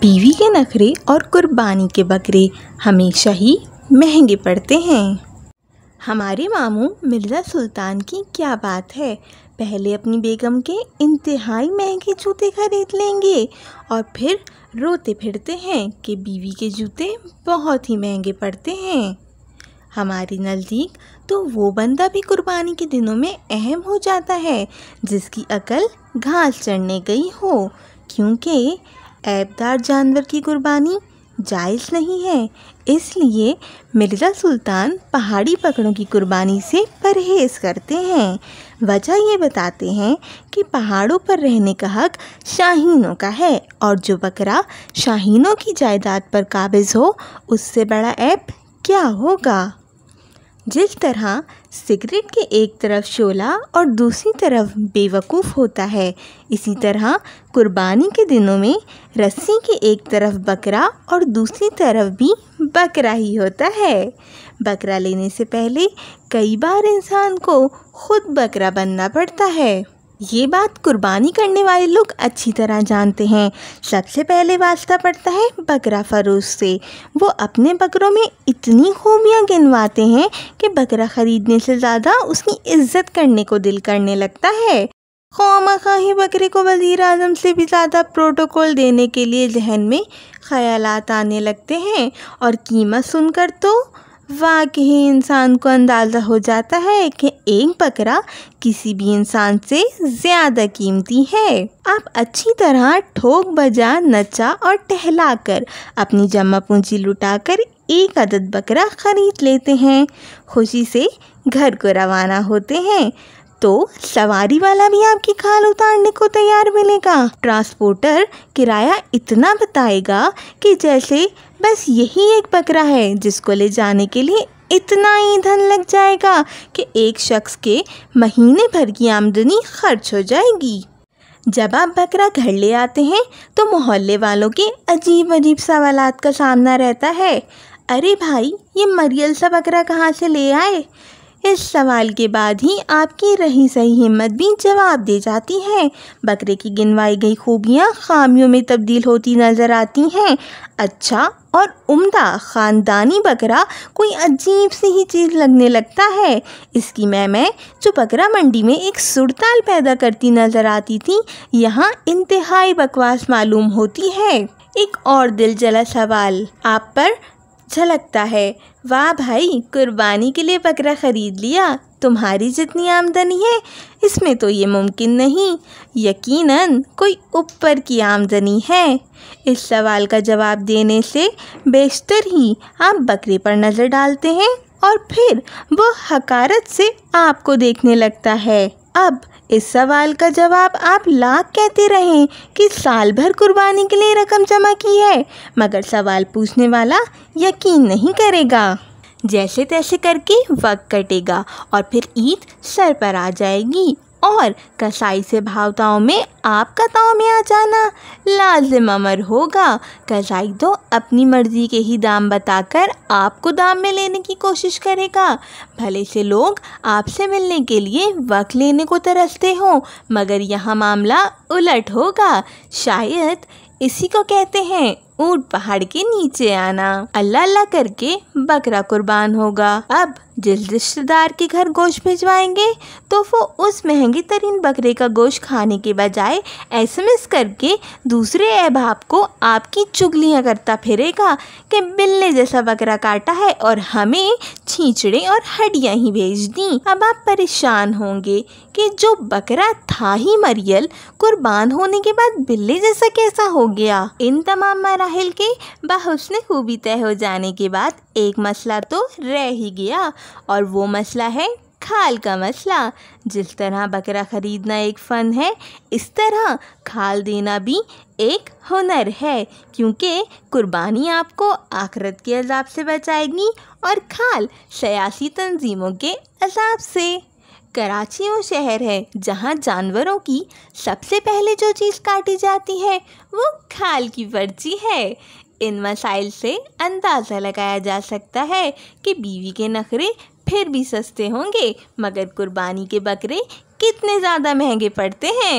बीवी के नखरे और कुर्बानी के बकरे हमेशा ही महंगे पड़ते हैं हमारे मामू मिर्ज़ा सुल्तान की क्या बात है पहले अपनी बेगम के इंतहाई महंगे जूते खरीद लेंगे और फिर रोते फिरते हैं कि बीवी के जूते बहुत ही महंगे पड़ते हैं हमारे नज़दीक तो वो बंदा भी कुर्बानी के दिनों में अहम हो जाता है जिसकी अकल घास चढ़ने गई हो क्योंकि ऐबदार जानवर की कुर्बानी जायज़ नहीं है इसलिए मिर्ज़ा सुल्तान पहाड़ी पकड़ों की कुर्बानी से परहेज़ करते हैं वजह ये बताते हैं कि पहाड़ों पर रहने का हक शाहीनों का है और जो बकरा शाहीनों की जायदाद पर काबिज़ हो उससे बड़ा ऐप क्या होगा जिस तरह सिगरेट के एक तरफ शोला और दूसरी तरफ बेवकूफ़ होता है इसी तरह कुर्बानी के दिनों में रस्सी के एक तरफ बकरा और दूसरी तरफ भी बकरा ही होता है बकरा लेने से पहले कई बार इंसान को खुद बकरा बनना पड़ता है ये बात कुर्बानी करने वाले लोग अच्छी तरह जानते हैं सबसे पहले वास्ता पड़ता है बकरा फरोश से वो अपने बकरों में इतनी खूबियाँ गिनवाते हैं कि बकरा ख़रीदने से ज़्यादा उसकी इज्जत करने को दिल करने लगता है खाम खाही बकरे को वज़ी अजम से भी ज़्यादा प्रोटोकॉल देने के लिए जहन में ख्याल आने लगते हैं और कीमत सुनकर तो वाकई इंसान को अंदाज़ा हो जाता है कि एक बकरा किसी भी इंसान से ज़्यादा कीमती है आप अच्छी तरह ठोक बजा नचा और टहला कर अपनी जमा पूंजी लुटाकर एक अदद बकरा ख़रीद लेते हैं खुशी से घर को रवाना होते हैं तो सवारी वाला भी आपकी खाल उतारने को तैयार मिलेगा ट्रांसपोर्टर किराया इतना बताएगा कि जैसे बस यही एक बकरा है जिसको ले जाने के लिए इतना ईंधन लग जाएगा कि एक शख्स के महीने भर की आमदनी खर्च हो जाएगी जब आप बकरा घर ले आते हैं तो मोहल्ले वालों के अजीब अजीब सवाल का सामना रहता है अरे भाई ये मरियल सा बकरा कहाँ से ले आए इस सवाल के बाद ही आपकी रही सही हिम्मत भी जवाब दे जाती है बकरे की गिनवाई गई खूबियाँ खामियों में तब्दील होती नज़र आती हैं अच्छा और उम्दा ख़ानदानी बकरा कोई अजीब सी ही चीज़ लगने लगता है इसकी मैं मैं जो बकरा मंडी में एक सुरताल पैदा करती नज़र आती थी यहाँ इंतहाई बकवास मालूम होती है एक और दिल जला सवाल आप पर अच्छा लगता है वाह भाई कुर्बानी के लिए बकरा ख़रीद लिया तुम्हारी जितनी आमदनी है इसमें तो ये मुमकिन नहीं यकीनन कोई ऊपर की आमदनी है इस सवाल का जवाब देने से बेशतर ही आप बकरे पर नज़र डालते हैं और फिर वो हकारत से आपको देखने लगता है अब इस सवाल का जवाब आप लाख कहते रहे कि साल भर कुर्बानी के लिए रकम जमा की है मगर सवाल पूछने वाला यकीन नहीं करेगा जैसे तैसे करके वक्त कटेगा और फिर ईद सर पर आ जाएगी और कसाई से भावताओं में आपका ताओं में आ जाना लाजिम अमर होगा कसाई तो अपनी मर्ज़ी के ही दाम बताकर आपको दाम में लेने की कोशिश करेगा भले से लोग आपसे मिलने के लिए वक्त लेने को तरसते हों मगर यहाँ मामला उलट होगा शायद इसी को कहते हैं ऊट पहाड़ के नीचे आना अल्लाह अल्लाह करके बकरा कुर्बान होगा अब जिस रिश्तेदार के घर गोश्त भिजवाएंगे तो वो उस महंगी तरीन बकरे का गोश्त खाने के बजाय एसएमएस करके दूसरे अहबाब को आपकी चुगलियाँ करता फिरेगा कि बिल्ले जैसा बकरा काटा है और हमें छींचड़े और हड्डियां ही भेज दी अब आप परेशान होंगे कि जो बकरा था ही मरियल कुर्बान होने के बाद बिल्ले जैसा कैसा हो गया इन तमाम मराहल के बाहुसन खूबी तय हो जाने के बाद एक मसला तो रह ही गया और वो मसला है खाल का मसला जिस तरह बकरा ख़रीदना एक फ़न है इस तरह खाल देना भी एक हुनर है क्योंकि कुर्बानी आपको आखरत के अजाब से बचाएगी और खाल सियासी तंजीमों के अजाब से कराची वो शहर है जहाँ जानवरों की सबसे पहले जो चीज़ काटी जाती है वो खाल की पर्ची है इन मसाइल से अंदाज़ा लगाया जा सकता है कि बीवी के नखरे फिर भी सस्ते होंगे मगर कुर्बानी के बकरे कितने ज़्यादा महंगे पड़ते हैं